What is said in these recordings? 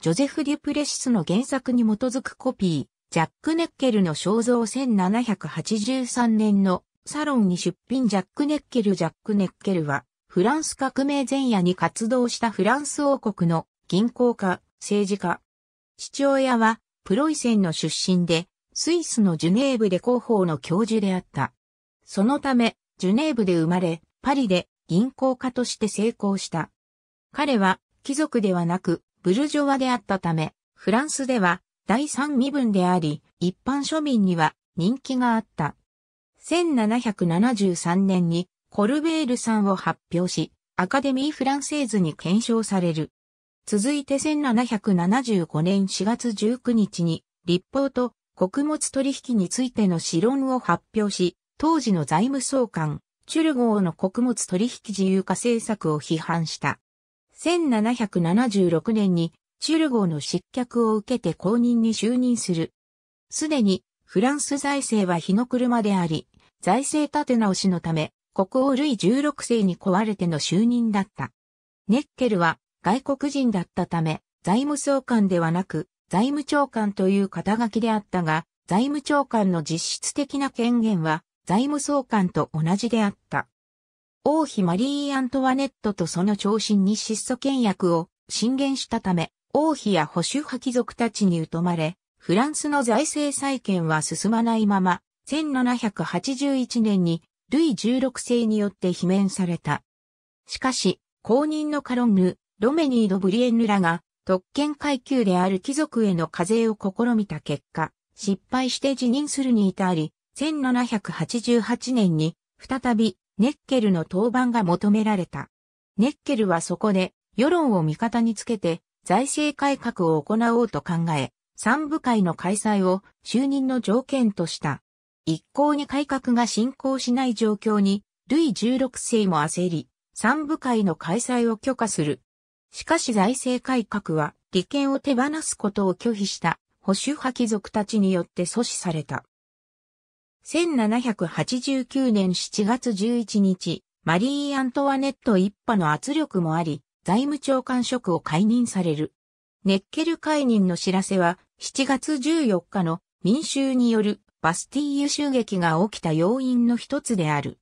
ジョゼフ・デュプレシスの原作に基づくコピー、ジャック・ネッケルの肖像1783年のサロンに出品ジャック・ネッケル・ジャック・ネッケルは、フランス革命前夜に活動したフランス王国の銀行家、政治家。父親は、プロイセンの出身で、スイスのジュネーブで広報の教授であった。そのため、ジュネーブで生まれ、パリで銀行家として成功した。彼は、貴族ではなく、ブルジョワであったため、フランスでは第三身分であり、一般庶民には人気があった。1773年にコルベールさんを発表し、アカデミー・フランセーズに検証される。続いて1775年4月19日に、立法と穀物取引についての試論を発表し、当時の財務総監、チュルゴーの穀物取引自由化政策を批判した。1776年にチュルゴーの失脚を受けて公認に就任する。すでにフランス財政は日の車であり、財政立て直しのため国王ルイ16世に壊れての就任だった。ネッケルは外国人だったため財務総監ではなく財務長官という肩書きであったが、財務長官の実質的な権限は財務総監と同じであった。王妃マリー・アントワネットとその長身に質素倹約を進言したため、王妃や保守派貴族たちに疎まれ、フランスの財政再建は進まないまま、1781年にルイ16世によって罷免された。しかし、公認のカロンヌ、ロメニード・ブリエンヌらが、特権階級である貴族への課税を試みた結果、失敗して辞任するに至り、1788年に再びネッケルの登板が求められた。ネッケルはそこで、世論を味方につけて、財政改革を行おうと考え、三部会の開催を就任の条件とした。一向に改革が進行しない状況に、ルイ16世も焦り、三部会の開催を許可する。しかし財政改革は、利権を手放すことを拒否した保守派貴族たちによって阻止された。1789年7月11日、マリー・アントワネット一派の圧力もあり、財務長官職を解任される。ネッケル解任の知らせは、7月14日の民衆によるバスティーユ襲撃が起きた要因の一つである。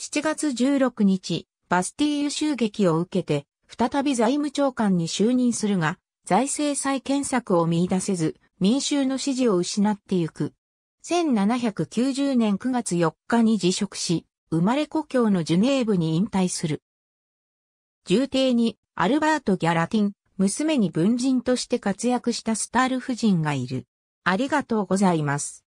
7月16日、バスティーユ襲撃を受けて、再び財務長官に就任するが、財政再建策を見出せず、民衆の支持を失ってゆく。1790年9月4日に辞職し、生まれ故郷のジュネーブに引退する。重帝にアルバート・ギャラティン、娘に文人として活躍したスタール夫人がいる。ありがとうございます。